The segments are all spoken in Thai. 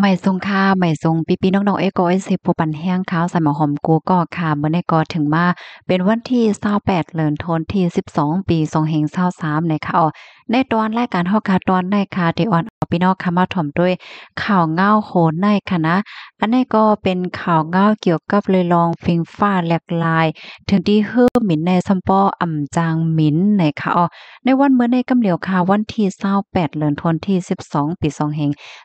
ไม่ทรงค่าไม่ทรงปีปีน้องๆเอโกเไอซสิผู้ปันแห้งขาวใส่หมอหอมกูก็ค่ะเมื่อในกอถึงมาเป็นวันที่28เดือนธนวนที่12ปีทร2523ในค่ะอ๋อในตอนรายการฮอกาตอนในคาะที่ออนพี่น้องคามาถ่อมด้วย ข่าวเงาโหนในค่ะนะอันนี้ก็เป็นข่าวเงาเกี่ยวกับเลยลองฟิงฟ้าแหลกลายถึงที่เฮือหมินในซัมปออำจางหมินในค่ะออในวันเมื่อในกำเหลียวค่ะวันที่28เดือนธนวนที่12ปี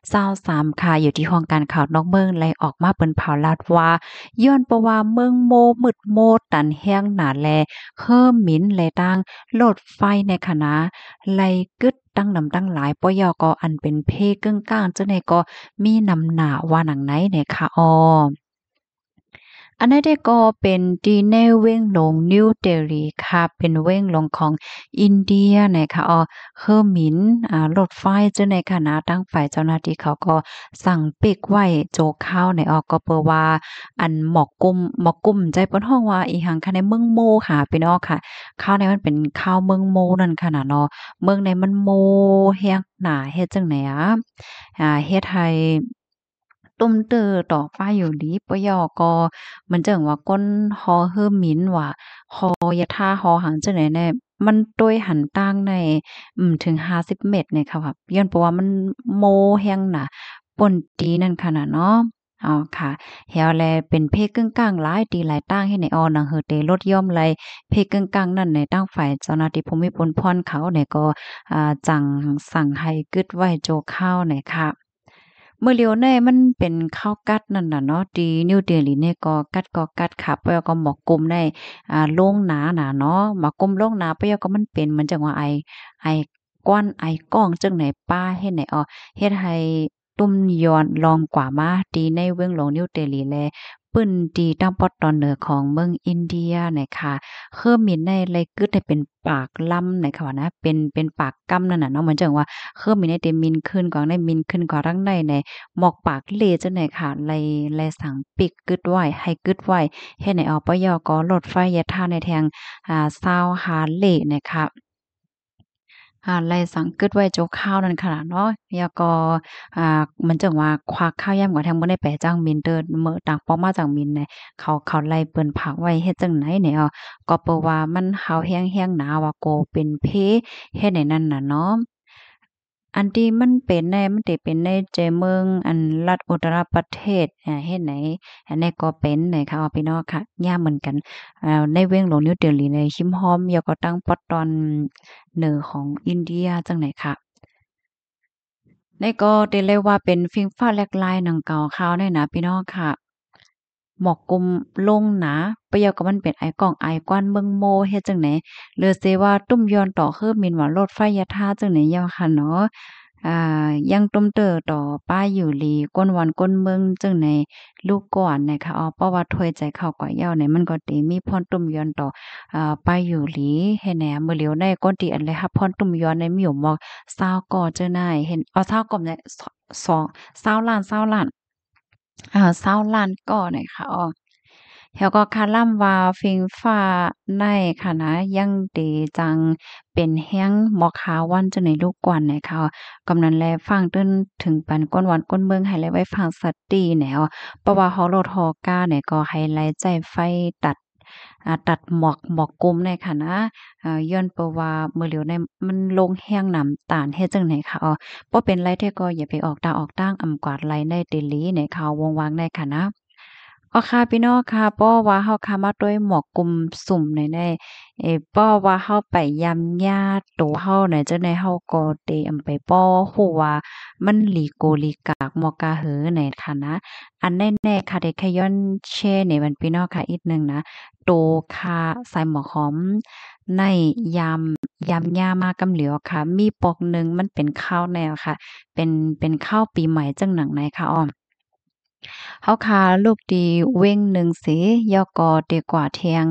2523ค่ะอยู่ที่ห้องการข่าวนอกเมืองไลออกมาเป็นเผาลาดว่าย้อนประว่าเมืองโมมืดโมตันแห้งหนาแลเฮิมมินแลตั้งโลดไฟในคณะไลกึดตั้งนำตั้งหลายปยอกออันเป็นเพ่กึ่งก้างเจ้าในก็มีนำหนาว่าหนังไหนในคะอออันนี้ดก็เป็นดีเนเว้งหลงนิวเดลีค่ะ เป็นเว้งหลงของอินเดียนะคะอ๋อเฮอร์มินอ่ารถไฟเจ้าในคณะตั้งฝ่ายเจ้าหน้าที่เขาก็สั่งปิกไว้โจข้าวในออกก็เปว่า อันหมอกกุ้มหมอกกุ้มใจปนห้องว่าอีหังค่ะในเมืองโมค่ะไปนอกค่ะ ข้าวในมันเป็นข้าวเมืองโมนั่นขนาดเนาะเมืองในมันโมเฮียงหนาเฮ็ดจังไหนอ่ะอ่าเฮ็ดไทยตุ้มเตอต่อป้าอยู่ดีปยอกอมันจังว่าก้นหอเฮิมมินว่าหอยาท่าหอหังจังไหนแน่มันตัวหันตั้งในอืมถึงห้าสิบเมตรเนี่ยค่ะแบบย้อนเพราะว่ามันโมแห้งน่ะปนตีนั่นขนาดเนาะอ๋อค่ะเฮาแลเป็นเพ่กึ่งกลางหลายตีหลายตั้งให้ในออนังเฮเตลดย่อมไลลเพ่กึ่งกลางนั่นในตั้งฝ่ายเจ้าหน้าที่ภูมิพลพรเขาเนี่ยก็อ่าจังสั่งให้กึดไว้โจเข้าเนี่ยค่ะเมื่อเลียวเน่มันเป็นข้าวกัดนั่นน่ะเนาะดีนิวเดลีเนี่ก็กัดก็กัดค่ะเปียก็หมอกกลมได้อ่าลงหนาหนาเนาะ หมอกกลมลงหนาเปียก็มันเป็นเหมือนจังว่าไอไอก้อนไอก้องจังไหนป้าเฮ็ดไหนอ๋อเฮ็ดให้ตุ้มย้อนลองกว่ามาดีในเวงหลงนิวเตลีแลปืนดีตั้งปอดตอนเหนือของเมืองอินเดียนะคะเคือมีในเลยกึดให้เป็นปากล่ำนะคะ่นะ เป็นเป็นปากกำนั่นน่ะเนาะเหมือนจังว่าเคือมีในเตมินขึ้นกว่านได้มินขึ้นกว่าร่างในในหมอกปากเลจังไหนค่ะเลยเลยสั่งปิกกึดไหวให้กึดไหวเฮ็ดให้อปยกอรถไฟยะท่าในแทงอ่าซาวหาเลนะคะอ่าไล่สังกึดไว้โจข้าวนั่นค่ะเนาะยาก็อ่ามันจังว่าควักข้าวย่ำกว่าทางบ่ได้แปจ้างมินเตอร์เมื่อต่างป้อมาจากมินเนี่ยเขาเขาไล่เปิ้นผักไว้เฮ็ดจังไหนเนี่ยก็เปว่ามันเฮาแห้งๆ หนาว่าโกเป็นเพเฮ็ดในนั่นน่ะเนาะอันที่มันเป็นในมันจะเป็นในเจเมืองอันรัฐอุตรประเทศอ่าเฮ็ดไหนอันนี้ก็เป็นไหนค่ะพี่น้องค่ะยากเหมือนกันอ่าในเว้งหลงนิ้วเดือลีในชิมฮอมยาก็ตั้งปอตตอนเหนือของอินเดียจังไหนค่ะในก็เดีเลยว่าเป็นฟิงฟ้าแลกลายหนังเก่าเขเาี่ยนะพี่น้องค่ะหมอกกลมลงหนาเปเีายวกมันเป็นไอกล่องไอกวนเมืองโมเฮจังไหนเลือเซว่าตุ้มยอนต่อเคือมินว่ารถไฟยะท่าจังไหนยาวค่ะเนาะ อ่ายังตุ้มเตอต่อป้ายอยู่ลีก้นวันก้นเมืองจังไหนลูกก่อนนะคะอ๋อปพราะว่าถวยใจเข้าก่อยยาไหนมันก็เตมีพรตุ้มย้อนต่อ อ่าป้ายอยู่ลีเฮ็นแหนมือเหลียวในก้นตีอันเลยค่ะพรตุ้มย้อนในมีอยู่หมอกเศร้าก่อเจอนายเห็นเอา้ากลมเนี่ยสองเศร้าล้านเศร้าล้านอ่าเศร้าล้านก่อนน่ยค่ะอ๋อแล้วก็คาล่ำว่าฟิงฟ้าในค่ะนะ ยังดีจังเป็นแห้งหมอกขาวันจะในลูกกวนเนี่ยค่ะกำนันแลฟังต้นถึงปันก้นวันก้นเมืองให้แลไว้ฟังสัตตีแนวเพราะว่าฮอลโลทอก้าเนี่ยก็ให้ไลใจไฟตัดตัดหมอกหมอกกลมในค่ะนะย้อนประวาเมื่อเหลียวในมันลงแห้งหนำตานเฮ็ดจังไหนค่ะอ๋อบ่เป็นไรเท่ก็อย่าไปออกตาออกตั้งอำกวาดไหลในเตลีในข่าววงวางในค่ะนะออค่ะพี่น้องค่ะป้อว่าเฮาค่ะมาด้วยหมอกกลุ่ม สุ่มในในเอป้อว่าเฮาไปยามญาติตัวเฮาไหนจะในเฮาก็เตอำไปป้อฮู้ว่ามันหลีโกลีกากหมอกาเหือในค่ะนะอันแน่ๆค่ะได้ขย้อนเช่ในวันพี่น้องค่ะอีกนึงนะโตค่ะส่หมอกหอม ในยามยามยามากำเหลียวค่ะ มีปอกหนึ่งมันเป็นข้าวแนวค่ะ เป็นเป็นข้าวปีใหม่จังหนังไหนค่ะอ้อมเฮาคาลูกดีเว้งหนึ่งสียอกอดีกว่าเทียง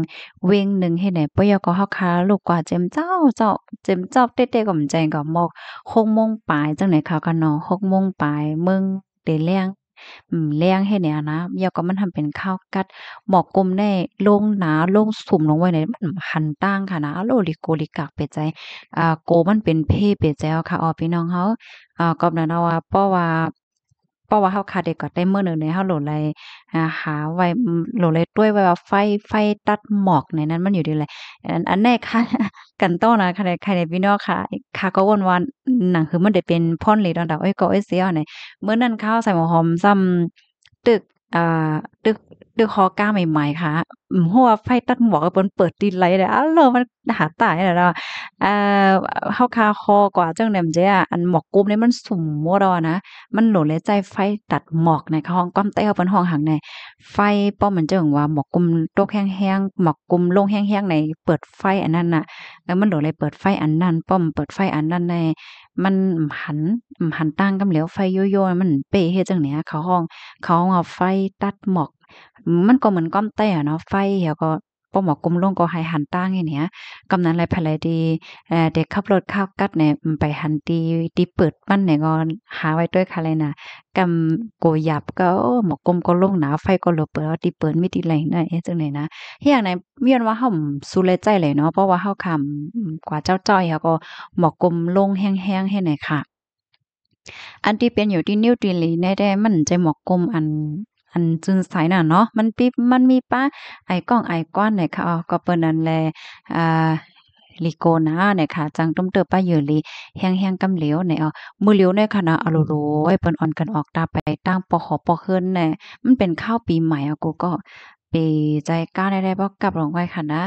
เว้งหนึ่งให้ไหนปยอกอเฮาคาลูกกว่าเจมเจ้า เจ้าเจมเจ้าเต้เต้กับมใจกับมอกหกโมงปลายจังไหนเขากันเนาะหกโมงปลายมึงเตเลียงเลี้ยงให้เนี่ยนะยอก็มันทำเป็นข้าวกัดหมอกกลมได้ลงหนาลงสุ่มลงไว้ในมันหันตั้งค่ะนะโลลิโกลิกักเปใจอ่าโกมันเป็นเพเปใจค่ะ ออพี่น้องเขาอ่ากบนันว่าเพราะว่าพราะว่าเขาคาเด็กก็ได้เมื่อหนึ่งในเขาโหลดเลยหาไว้โหลดเลยด้วยไว้ว่าไฟไฟตัดหมอกในนั้นมันอยู่ดีเลยอันแน่ค่ะ กันต้อนะคใครในพี่น้องค่ะ ค่ะ ก็วนวันหนังคือมันได้เป็นพ่นเลยดอนดากไอ้ก็ไอ้เสียเนี่ยเมื่อนั้นเข้าใส่หมอหอมซ้ำตึกอ่าตึกเดือคอก้าใหม่ ๆ ค่ะ หัวไฟตัดหมวกบนเปิดดินไรเลยอ้าวเรามันหาตายแล้วเราอ่อเข้าคาคอกว่าเจ้าเนี่ยมันจะอันหมอกกลุ้มเนี่ยมันสุ่มมัวรอนะ มันหนุนเลยใจไฟตัดหมอกในห้องก้มเต้าบนห้องหังใน ไฟป้อมมันเจิงว่าหมอกกลุ้มโตกแห้งๆหมอกกลุ้มโล่งแห้งๆในเปิดไฟอันนั้นน่ะ แล้วมันหนุนเลยเปิดไฟอันนั้น ป้อมเปิดไฟอันนั้นใน มันหันหันตั้งกำเหลวไฟโยโย่มันเปเฮ้เจังเนี้ยเขาห้องเขาเอาไฟตัดหมอกมันก็เหมือนก้อมแต่เนาะไฟเหี่ยวก็ป้อหมอกลมลงก็หายหันตั้งอย่างเนี้ยกำนั้นไรภารดีเด็กขับรถข้าวกัดเนี่ย ไปหันตีตีเปิดมันเนี่ยก็หาไว้ด้วยค่ะเลยนะกำโกหยับก็หมอกลมก็ลงหนาไฟก็เหลบเปิดตีเปิดไม่ตีไรลนี่จังไหนนะเฮียไหนเมียนว่าเฮาสุเลใจเลยเนาะเพราะว่าเฮาคำกว่าเจ้าจ้อยเขาก็หมอกลมลงแห้งๆให้ไหนค่ะ อันที่เป็นอยู่ที่นิวตีนลีแนได้มันใจหมอกกลมอันอันจุนใสน่ะเนาะมันปิ๊บมันมีป้าไอ้กล้องไอ้ก้อนเนี่ยค่ะก็เปิ้นนั่นแลอ่าลิโกนะเนี่ยค่ะจังต้มเตบป้าเยอลีแห้งแห้งกำเหลวเนี่ย๋อมือเหลวเนี่ยค่ะนะอโลโลไอ้เปิ้นอ่อนกันออกตาไปตั้งปอขอปอเขิ้นเนี่ยมันเป็นข้าวปีใหม่อ่ะกูก็ปีใจก้าวได้บอกลับหลงไว้ค่ะนะ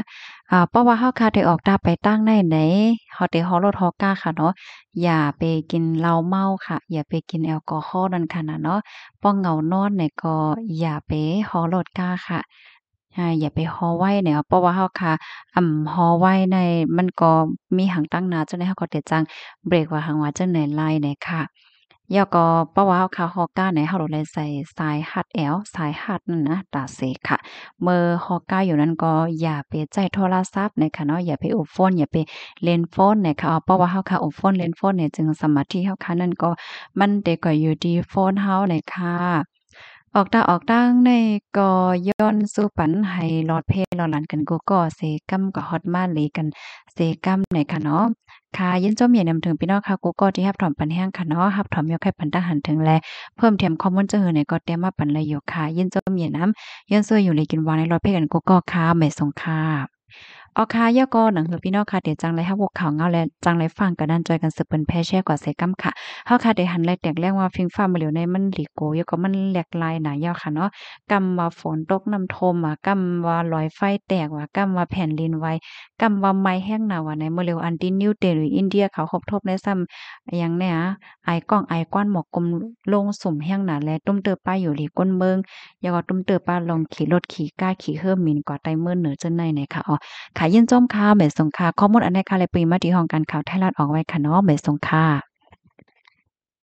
อ่าเพราะว่าเฮาคาะได้ออกตาไปตั้งในไหนเฮาไดฮอรถฮอก้าค่ะเนาะ อย่าไปกินเหล้าเมาค่ะ อย่าไปกินแอลกอฮอล์นั่นค่ะนะเนาะ ป้องเหงานอนเนี่ก็อย่าไปฮอรถก้าค่ะ อย่าไปฮอไว้เนี่ยเพราะว่าเฮาค่ะอ่ำฮอไว้ในมันก็มีหางตั้งนาจังได๋เฮาก็เตจัง เบรกว่าหางว่าจังไหนไล่เนี่ยค่ะย่อก็เพราะว่าเขาฮอกก้าไหนเฮาเลยใส่สายฮัดแอลสายฮัดนั่นนะตาเสค่ะ เมื่อฮอกก้าอยู่นั้นก็อย่าไปใจโทรศัพท์นะคะเนาะอย่าไปอุปโฟนอย่าไปเล่นโฟนนะคะเพราะว่าเขาคาอุปโฟนเล่นโฟนเนี่ยจึงสมาธิเขาค่ะนั่นก็มันเด็กกว่าอยู่ดีโฟนเฮาเลยค่ะออกตาออกตั้งในกอย้อนสู้ปันให้หลอดเพลหลอหลันกันกูก็เซกัมก็ฮอตมาเลยกันเซกัมในค่ะเนาะค่ะยินจมเย็นนำถึงพี่น้องค่ะกูก็ที่ฮับถอมปันแห้งค่ะเนาะฮับถอมยกให้ปันตาหันถึงแลเพิ่มเติมคอมมอนเจอในก็เต็มมาปันเลยอยู่ค่ะยินจมเย็นน้ำยินซวยอยู่เลยกินวานในลอดเพลกันกูก็ค่ะไม่สงค่ะอาค่ะย่อก็หนังหือพี่น้องค่ะเดี๋ยวจังไรฮับวกข่าวเงาและจังไรฟังกันดันจอยกันสืบเป็นแพ่แช่กว่าเซกัมค่ะ เฮาค่ะเดี๋ยวหันไรแตกแรงว่าฟิงฟ้ามาเหลียวในมันหลีโกย่อก็มันแหลกลายหนายาวค่ะเนาะกำว่าฝนตกน้ำทมอ่ะกำว่าลอยไฟแตกว่ะกำว่าแผ่นดินไหวกำว่าไม้แห้งหนาว่ะในเมื่อเร็วอันดินนิวเดลีอินเดียเขาครบทบในซ้ำยังเนี่ยไอ้กล้องไอ้ก้อนหมอกกลมลงสมแห้งหนาและตุ้มเตอป้าอยู่หลีก้นเมืองย่อก็ตุ้มเตอป้าลองขี่รถขี่ก้าขี่เฮิร์มินกว่าไตเมื่อเหนือจนในไหนค่ะอ๋อค่ะยินจมค่ะเหมยสงค่ะข้อมูลอันใดค่ะเลยปีมาดีห้องการข่าวไทยรัฐออกไว้ค่ะเนาะเหมสงค่ะ